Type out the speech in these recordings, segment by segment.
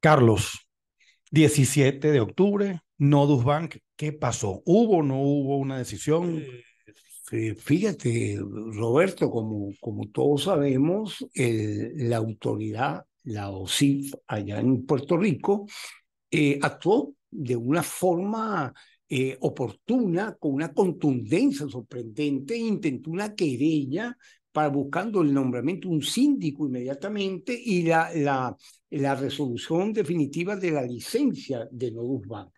Carlos, 17 de octubre, Nodus Bank, ¿qué pasó? ¿Hubo o no hubo una decisión? Eh, eh, fíjate, Roberto, como, como todos sabemos, eh, la autoridad, la OSIF allá en Puerto Rico, actuó de una forma oportuna, con una contundencia sorprendente, intentó una querella para buscando el nombramiento de un síndico inmediatamente y la, la, la resolución definitiva de la licencia de Nodus Bank,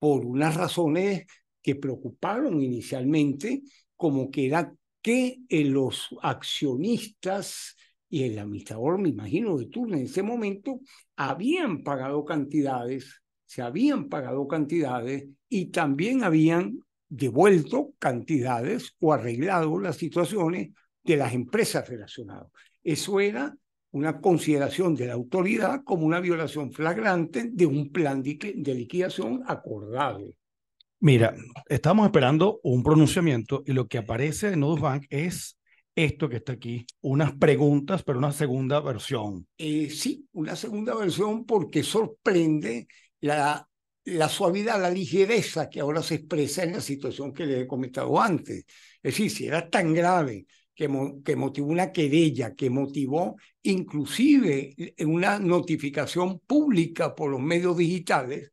por unas razones que preocuparon inicialmente, como que era que eh, los accionistas y el administrador, me imagino, de turno en ese momento, habían pagado cantidades, se habían pagado cantidades y también habían devuelto cantidades o arreglado las situaciones de las empresas relacionadas. Eso era una consideración de la autoridad como una violación flagrante de un plan de liquidación acordado. Mira, estamos esperando un pronunciamiento y lo que aparece en Nodus Bank es esto que está aquí, unas preguntas, pero una segunda versión. Eh, sí, una segunda versión porque sorprende la, la suavidad, la ligereza que ahora se expresa en la situación que le he comentado antes. Es decir, si era tan grave que, motivó una querella, que motivó inclusive eh, una notificación pública por los medios digitales,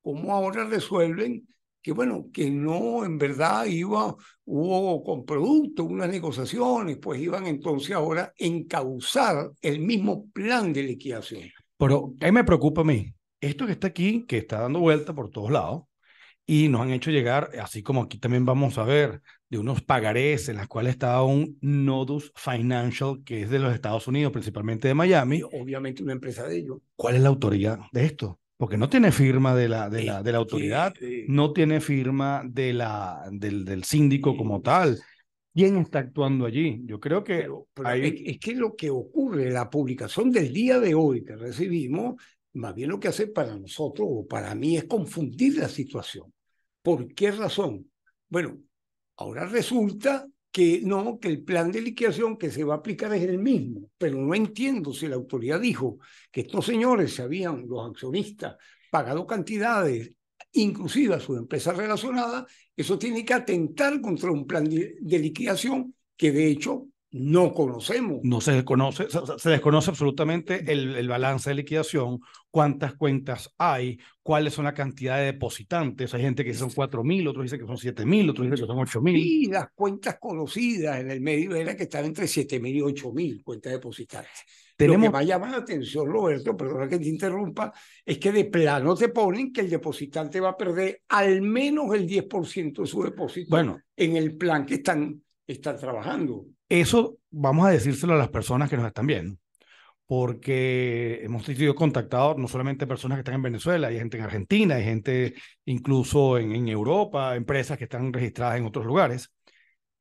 como ahora resuelven que bueno, que no, en verdad iba, hubo con producto unas negociaciones, pues iban entonces ahora encauzar el mismo plan de liquidación. Pero ahí me preocupa a mí, esto que está aquí, que está dando vuelta por todos lados, y nos han hecho llegar, así como aquí también vamos a ver de unos pagarés en las cuales estaba un Nodus Financial, que es de los Estados Unidos, principalmente de Miami. Obviamente una empresa de ellos. ¿Cuál es la autoridad de esto? Porque no tiene firma de la, de la, de la autoridad, no tiene firma de la, del, del síndico como tal. ¿Quién está actuando allí? Yo creo que... es, que lo que ocurre, la publicación del día de hoy que recibimos, más bien lo que hace para nosotros o para mí es confundir la situación. ¿Por qué razón? Bueno, Ahora resulta que no, que el plan de liquidación que se va a aplicar es el mismo, pero no entiendo si la autoridad dijo que estos señores se habían, los accionistas, pagado cantidades, inclusive a su empresas relacionadas, eso tiene que atentar contra un plan de liquidación que de hecho no conocemos. No se desconoce, se, desconoce absolutamente el, balance de liquidación, cuántas cuentas hay, cuáles son la cantidad de depositantes. Hay gente que dice que son 4.000, mil, otros dicen que son 7 mil, otros dicen que son 8.000. mil. las cuentas conocidas en el medio era que están entre 7.000 mil y 8.000 mil cuentas depositantes. Lo que me llama la atención, Roberto, perdona que te interrumpa, es que de plano te ponen que el depositante va a perder al menos el 10% de su depósito en el plan que están, están trabajando. Eso vamos a decírselo a las personas que nos están viendo, porque hemos sido contactados no solamente personas que están en Venezuela, hay gente en Argentina, hay gente incluso en, Europa, empresas que están registradas en otros lugares.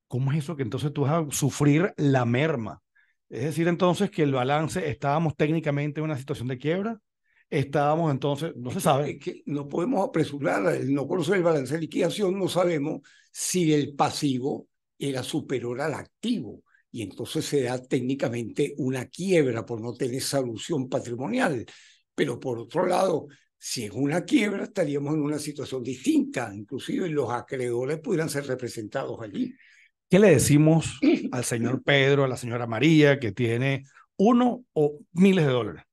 ¿Cómo es eso que entonces tú vas a sufrir la merma? Es decir, entonces que el balance, estábamos técnicamente en una situación de quiebra, estábamos entonces, no se sabe. que no podemos apresurar, no conocemos el balance de liquidación, no sabemos si el pasivo era superior al activo y entonces se da técnicamente una quiebra por no tener solución patrimonial. Pero por otro lado, si es una quiebra, estaríamos en una situación distinta. Inclusive los acreedores pudieran ser representados allí. ¿Qué le decimos al señor Pedro, a la señora María, que tiene uno o miles de dólares?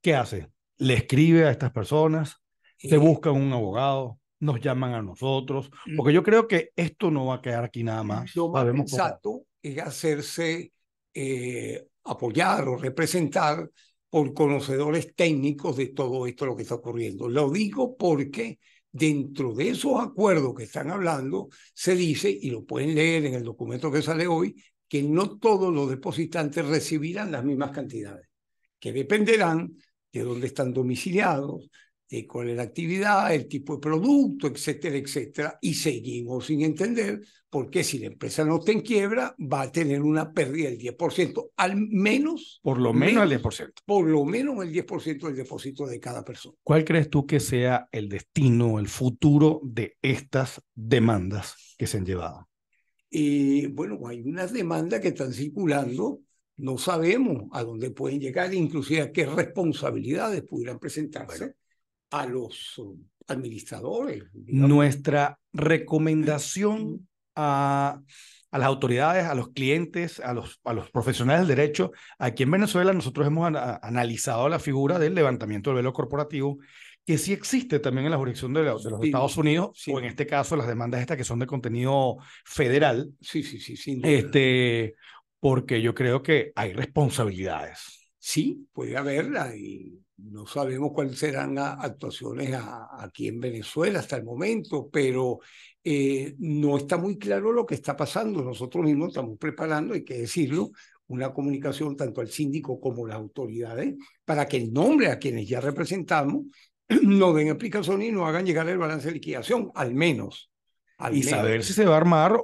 ¿Qué hace? ¿Le escribe a estas personas? ¿Se eh, busca un abogado? nos llaman a nosotros, mm. porque yo creo que esto no va a quedar aquí nada más. Lo más exacto es hacerse eh, apoyar o representar por conocedores técnicos de todo esto lo que está ocurriendo. Lo digo porque dentro de esos acuerdos que están hablando, se dice, y lo pueden leer en el documento que sale hoy, que no todos los depositantes recibirán las mismas cantidades, que dependerán de dónde están domiciliados, eh, cuál es la actividad, el tipo de producto, etcétera, etcétera, y seguimos sin entender por qué si la empresa no está en quiebra va a tener una pérdida del 10%, al menos... Por lo menos, el 10%. Por lo menos el 10% del depósito de cada persona. ¿Cuál crees tú que sea el destino, el futuro de estas demandas que se han llevado? Y eh, bueno, hay unas demandas que están circulando no sabemos a dónde pueden llegar, inclusive a qué responsabilidades pudieran presentarse a los administradores. Nuestra recomendación a, a, las autoridades, a los clientes, a los, a los profesionales del derecho, aquí en Venezuela nosotros hemos analizado la figura del levantamiento del velo corporativo, que sí existe también en la jurisdicción de, los Estados Unidos, o en este caso las demandas estas que son de contenido federal. Sí, sí, sí, sí. Este, porque yo creo que hay responsabilidades. Sí, puede haberla y no sabemos cuáles serán las actuaciones aquí en Venezuela hasta el momento, pero eh, no está muy claro lo que está pasando. Nosotros mismos estamos preparando, hay que decirlo, una comunicación tanto al síndico como las autoridades para que el nombre a quienes ya representamos no den aplicación y no hagan llegar el balance de liquidación, al menos. y saber si se va a armar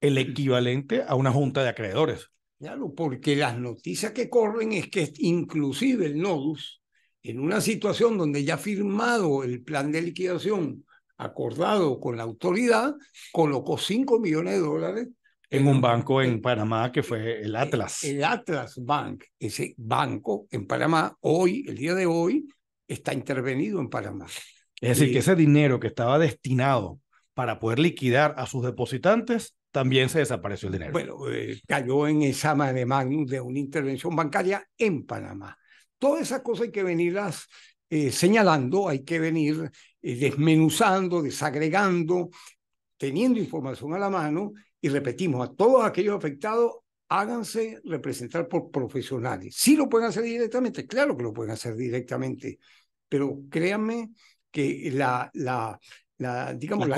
el equivalente a una junta de acreedores. Claro, porque las noticias que corren es que inclusive el nodus en una situación donde ya ha firmado el plan de liquidación acordado con la autoridad, colocó 5 millones de dólares. En, un banco en, Panamá que fue el eh, Atlas. El, Atlas Bank, ese banco en Panamá, hoy, el día de hoy, está intervenido en Panamá. Es decir, que eh, ese dinero que estaba destinado para poder liquidar a sus depositantes, también se desapareció el dinero. Bueno, eh, cayó en examen de magnus de una intervención bancaria en Panamá. Todas esas cosas hay que venirlas eh, señalando, hay que venir eh, desmenuzando, desagregando, teniendo información a la mano y repetimos, a todos aquellos afectados, háganse representar por profesionales. Sí lo pueden hacer directamente, claro que lo pueden hacer directamente, pero créanme que la, la, digamos, la,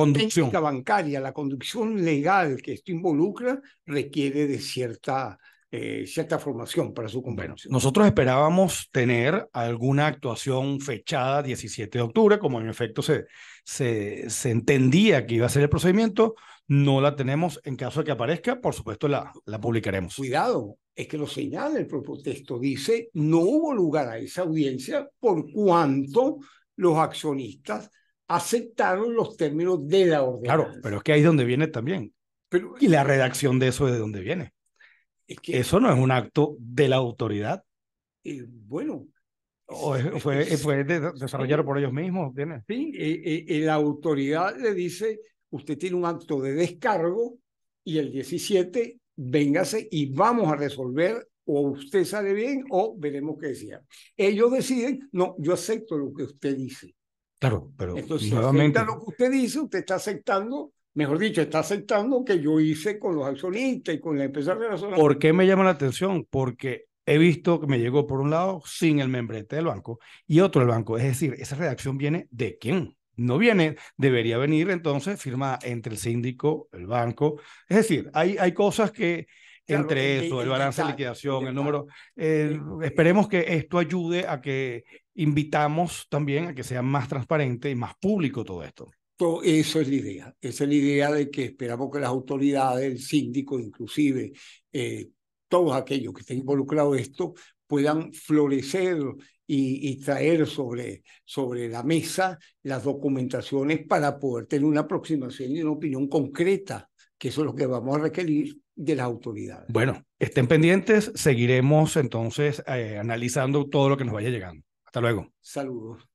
la bancaria, la conducción legal que esto involucra requiere de cierta eh, cierta formación para su convención. Nosotros esperábamos tener alguna actuación fechada 17 de octubre, como en efecto se, se, entendía que iba a ser el procedimiento, no la tenemos. En caso de que aparezca, por supuesto, la, la publicaremos. Cuidado, es que lo señala el propio texto. Dice, no hubo lugar a esa audiencia por cuanto los accionistas aceptaron los términos de la orden. Claro, pero es que ahí es donde viene también. y la redacción de eso es de donde viene. Es que, Eso no es un acto de la autoridad. Eh, bueno. O fue, fue desarrollado eh, por ellos mismos. Sí, eh, la autoridad le dice, usted tiene un acto de descargo y el 17, véngase y vamos a resolver o usted sale bien o veremos qué decía. Ellos deciden, no, yo acepto lo que usted dice. Claro, pero Entonces, nuevamente... acepta lo que usted dice, usted está aceptando mejor dicho, está aceptando que yo hice con los accionistas y con la empresa relacionada. ¿Por qué me llama la atención? Porque he visto que me llegó por un lado sin el membrete del banco y otro el banco. Es decir, esa redacción viene de quién. No viene, debería venir entonces firma entre el síndico, el banco. Es decir, hay, hay cosas que entre eso, el, balance de liquidación, el número, eh, esperemos que esto ayude a que invitamos también a que sea más transparente y más público todo esto eso es la idea. Esa es la idea de que esperamos que las autoridades, el síndico inclusive, eh, todos aquellos que estén involucrados en esto, puedan florecer y, traer sobre, sobre la mesa las documentaciones para poder tener una aproximación y una opinión concreta, que eso es lo que vamos a requerir de las autoridades. Bueno, estén pendientes, seguiremos entonces eh, analizando todo lo que nos vaya llegando. Hasta luego. Saludos.